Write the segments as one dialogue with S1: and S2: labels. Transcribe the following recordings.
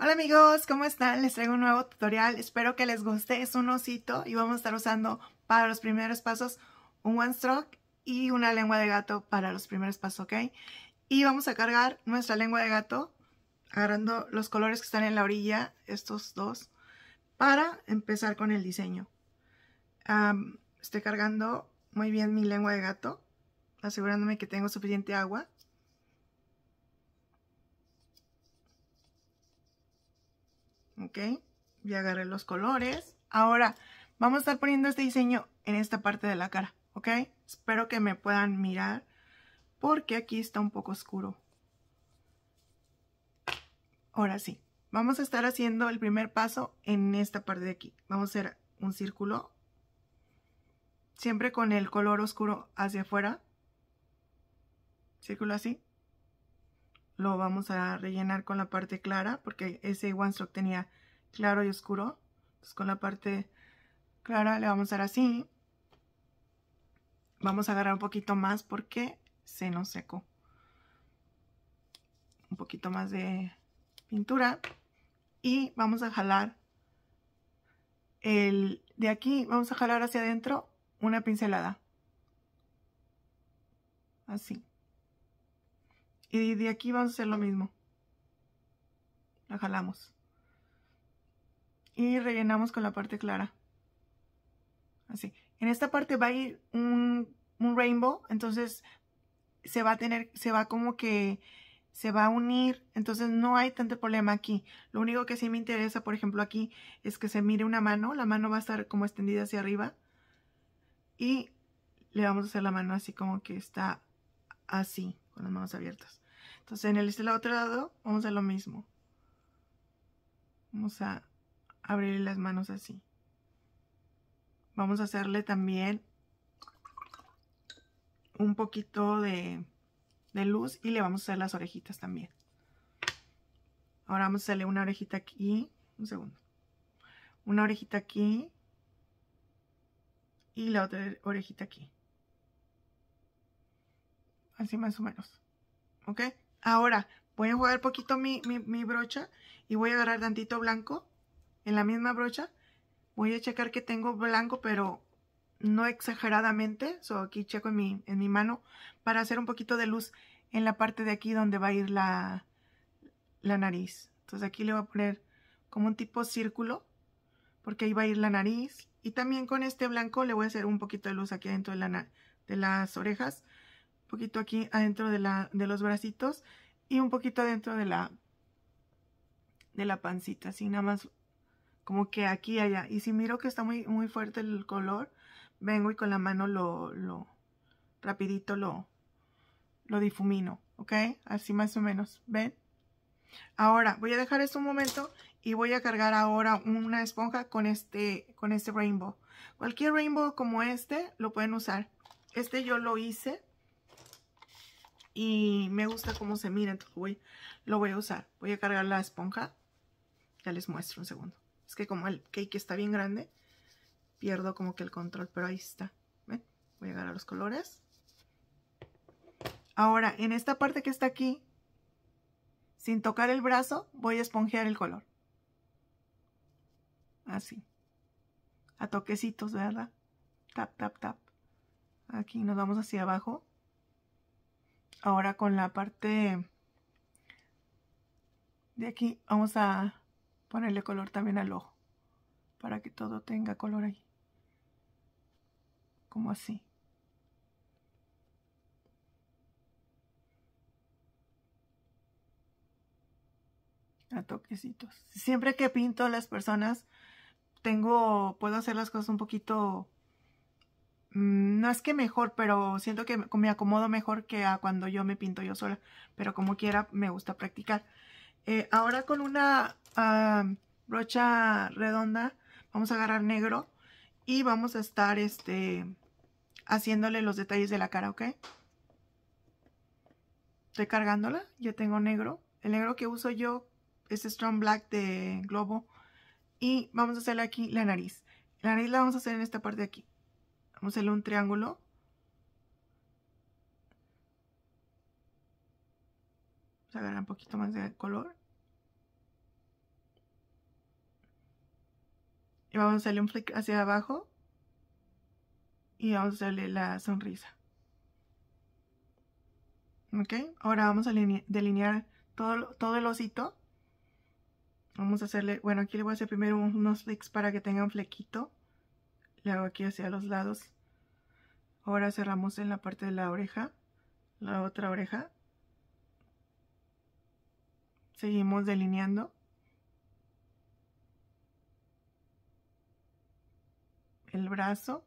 S1: Hola amigos, ¿cómo están? Les traigo un nuevo tutorial, espero que les guste, es un osito y vamos a estar usando para los primeros pasos un one stroke y una lengua de gato para los primeros pasos, ¿ok? Y vamos a cargar nuestra lengua de gato agarrando los colores que están en la orilla, estos dos, para empezar con el diseño. estoy cargando muy bien mi lengua de gato, asegurándome que tengo suficiente agua. ¿ok? Ya agarré los colores. Ahora vamos a estar poniendo este diseño en esta parte de la cara, ¿ok? Espero que me puedan mirar porque aquí está un poco oscuro. Ahora sí, vamos a estar haciendo el primer paso en esta parte de aquí. Vamos a hacer un círculo, siempre con el color oscuro hacia afuera. Círculo así. Lo vamos a rellenar con la parte clara porque ese one stroke tenía claro y oscuro. con la parte clara le vamos a dar así. Vamos a agarrar un poquito más porque se nos secó. Un poquito más de pintura. Y vamos a jalar el de aquí, vamos a jalar hacia adentro una pincelada. Así. Y de aquí vamos a hacer lo mismo. La jalamos y rellenamos con la parte clara. Así. En esta parte va a ir un, rainbow, entonces se va a tener, se va como que se va a unir, entonces no hay tanto problema aquí. Lo único que sí me interesa, por ejemplo, aquí es que se mire una mano, la mano va a estar como extendida hacia arriba y le vamos a hacer la mano así como que está así, con las manos abiertas. Entonces en el este otro lado vamos a hacer lo mismo. Vamos a abrirle las manos así. Vamos a hacerle también un poquito de, luz y le vamos a hacer las orejitas también. Ahora vamos a hacerle una orejita aquí. Un segundo. Una orejita aquí. Y la otra orejita aquí. Así más o menos. ¿Ok? Ahora voy a jugar poquito mi, mi brocha y voy a agarrar tantito blanco en la misma brocha voy a checar que tengo blanco pero no exageradamente aquí checo en mi, en mi mano para hacer un poquito de luz en la parte de aquí donde va a ir la, la nariz entonces aquí le voy a poner como un tipo círculo porque ahí va a ir la nariz y también con este blanco le voy a hacer un poquito de luz aquí adentro de, la, de las orejas un poquito aquí adentro de, la, de los bracitos y un poquito adentro de la de la pancita, así nada más como que aquí y allá. Y si miro que está muy, muy fuerte el color, vengo y con la mano lo, rapidito lo, lo difumino, ¿ok? Así más o menos, ¿ven? Ahora, voy a dejar esto un momento y voy a cargar ahora una esponja con este, con este rainbow. Cualquier rainbow como este lo pueden usar. Este yo lo hice y me gusta cómo se mira, entonces voy, lo voy a usar. Voy a cargar la esponja. Ya les muestro un segundo. Es que como el cake está bien grande, pierdo como que el control, pero ahí está. ¿Ven? Voy a llegar a los colores. Ahora, en esta parte que está aquí, sin tocar el brazo, voy a esponjear el color. Así. A toquecitos, ¿verdad? Tap, tap, tap. Aquí nos vamos hacia abajo. Ahora con la parte de aquí vamos a ponerle color también al ojo para que todo tenga color ahí como así a toquecitos siempre que pinto las personas tengo puedo hacer las cosas un poquito mm, no es que mejor, pero siento que me acomodo mejor que a cuando yo me pinto yo sola. Pero como quiera, me gusta practicar. Eh, ahora con una Ah, brocha redonda, vamos a agarrar negro y vamos a estar este, haciéndole los detalles de la cara, ¿ok? Estoy cargándola, ya tengo negro. El negro que uso yo es Strong Black de Globo. Y vamos a hacerle aquí la nariz. La nariz la vamos a hacer en esta parte de aquí. Vamos a hacerle un triángulo. Vamos a agarrar un poquito más de color. Y vamos a darle un flick hacia abajo. Y vamos a hacerle la sonrisa. ¿Ok? Ahora vamos a delinear todo, todo el osito. Vamos a hacerle, bueno, aquí le voy a hacer primero unos flicks para que tenga un flequito. Le hago aquí hacia los lados. Ahora cerramos en la parte de la oreja, la otra oreja. Seguimos delineando. el brazo,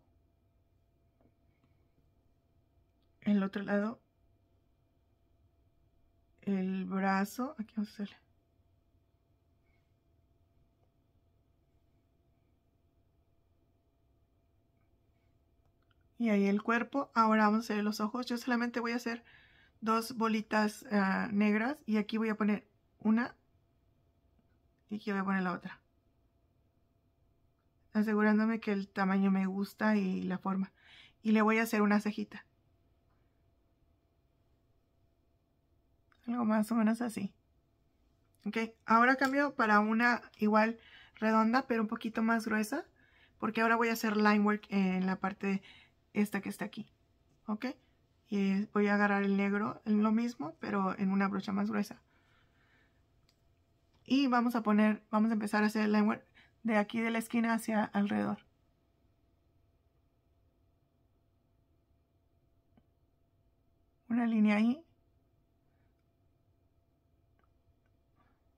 S1: el otro lado, el brazo, aquí a Y ahí el cuerpo. Ahora vamos a hacer los ojos. Yo solamente voy a hacer dos bolitas ah, negras y aquí voy a poner una y aquí voy a poner la otra asegurándome que el tamaño me gusta y la forma. Y le voy a hacer una cejita. Algo más o menos así. Ok, ahora cambio para una igual redonda, pero un poquito más gruesa. Porque ahora voy a hacer line work en la parte esta que está aquí. Ok, y voy a agarrar el negro, en lo mismo, pero en una brocha más gruesa. Y vamos a poner, vamos a empezar a hacer line work de aquí de la esquina hacia alrededor. Una línea ahí.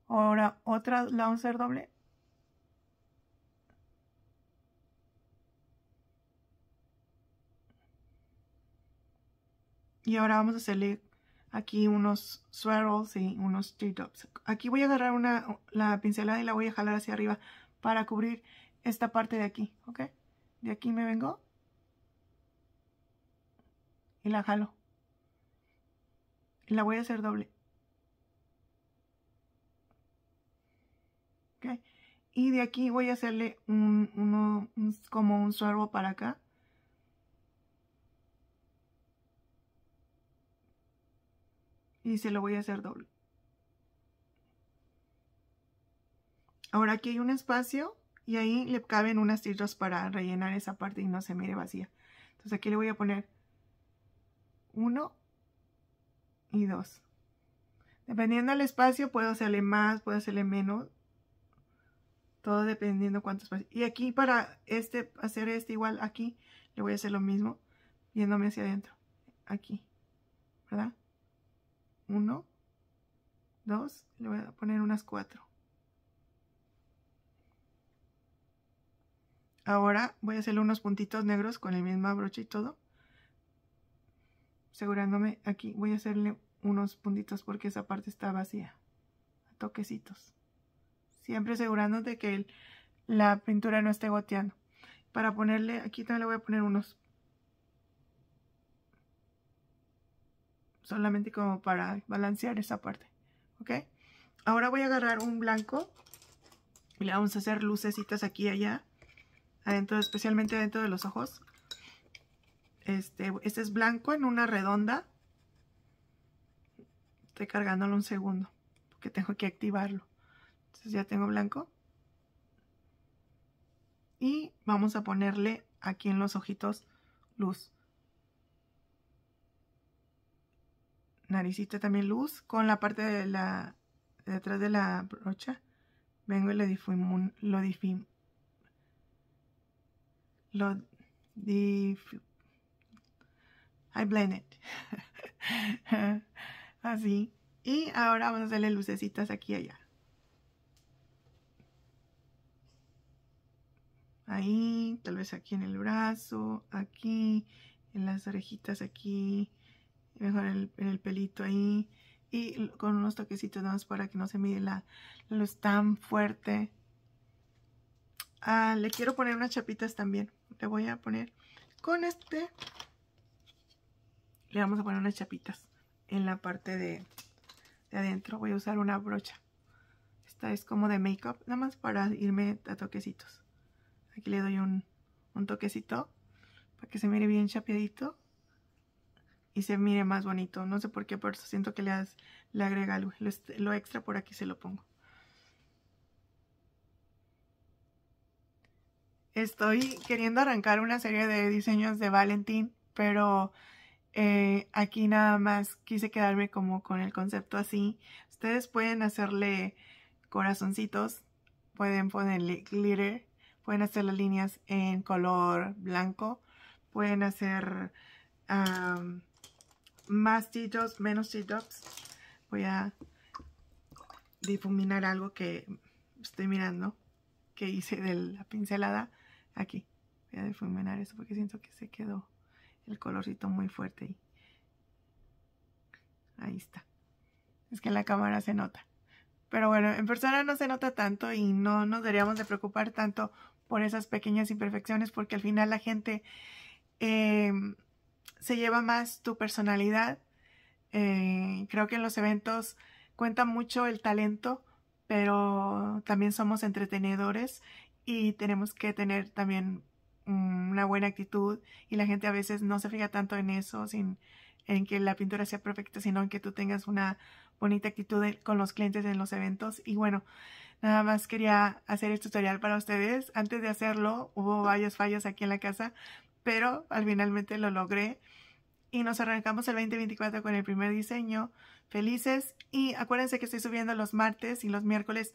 S1: Ahora otra ser doble. Y ahora vamos a hacerle aquí unos swirls y unos t-tops. Aquí voy a agarrar una, la pincelada y la voy a jalar hacia arriba para cubrir esta parte de aquí, ¿ok? De aquí me vengo y la jalo. Y la voy a hacer doble. ¿Ok? Y de aquí voy a hacerle un, como un suervo para acá. Y se lo voy a hacer doble. Ahora aquí hay un espacio y ahí le caben unas tiras para rellenar esa parte y no se mire vacía. Entonces aquí le voy a poner uno y dos. Dependiendo del espacio puedo hacerle más, puedo hacerle menos. Todo dependiendo cuánto espacio. Y aquí para este, hacer este igual aquí, le voy a hacer lo mismo yéndome hacia adentro. Aquí, ¿verdad? Uno, dos, le voy a poner unas cuatro. Ahora voy a hacerle unos puntitos negros con la misma brocha y todo. Asegurándome aquí voy a hacerle unos puntitos porque esa parte está vacía. Toquecitos. Siempre de que la pintura no esté goteando. Para ponerle, aquí también le voy a poner unos. Solamente como para balancear esa parte. ¿Ok? Ahora voy a agarrar un blanco. Y le vamos a hacer lucecitas aquí y allá adentro, especialmente adentro de los ojos. Este, este es blanco en una redonda. Estoy cargándolo un segundo, porque tengo que activarlo. Entonces ya tengo blanco. Y vamos a ponerle aquí en los ojitos luz. Naricita también luz. Con la parte de la de de la brocha, vengo y le difum, lo difum, lo I blend it. Así. Y ahora vamos a darle lucecitas aquí y allá. Ahí, tal vez aquí en el brazo, aquí, en las orejitas aquí, mejor en el, pelito ahí. Y con unos toquecitos nada más para que no se mide la, la luz tan fuerte. Ah, le quiero poner unas chapitas también le voy a poner con este le vamos a poner unas chapitas en la parte de, de adentro voy a usar una brocha esta es como de make up nada más para irme a toquecitos aquí le doy un, toquecito para que se mire bien chapeadito y se mire más bonito no sé por qué por eso siento que le, le agrega algo lo extra por aquí se lo pongo estoy queriendo arrancar una serie de diseños de Valentín, pero eh, aquí nada más quise quedarme como con el concepto así. Ustedes pueden hacerle corazoncitos, pueden ponerle glitter, pueden hacer las líneas en color blanco, pueden hacer más t menos t Voy a difuminar algo que estoy mirando que hice de la pincelada. Aquí. Voy a difuminar eso porque siento que se quedó el colorcito muy fuerte ahí. está. Es que en la cámara se nota. Pero bueno, en persona no se nota tanto y no nos deberíamos de preocupar tanto por esas pequeñas imperfecciones porque al final la gente eh, se lleva más tu personalidad. Eh, creo que en los eventos cuenta mucho el talento, pero también somos entretenedores y tenemos que tener también mm, una buena actitud y la gente a veces no se fija tanto en eso, sin, en que la pintura sea perfecta, sino en que tú tengas una bonita actitud con los clientes en los eventos. Y bueno, nada más quería hacer este tutorial para ustedes. Antes de hacerlo hubo varios fallos aquí en la casa, pero al finalmente lo logré. Y nos arrancamos el 2024 con el primer diseño. Felices. Y acuérdense que estoy subiendo los martes y los miércoles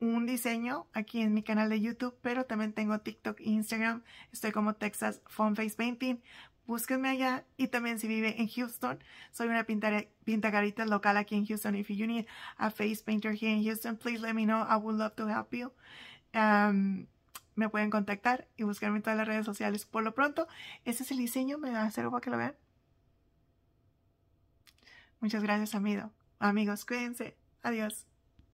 S1: un diseño aquí en mi canal de YouTube, pero también tengo TikTok e Instagram. Estoy como Texas Fun Face Painting. Búsquenme allá y también si vive en Houston, soy una pintagarita local aquí en Houston. If you need a face painter here in Houston, please let me know. I would love to help you. Um, me pueden contactar y buscarme en todas las redes sociales. Por lo pronto, ese es el diseño. Me a hacer para que lo vean. Muchas gracias, amigo. Amigos, cuídense. Adiós.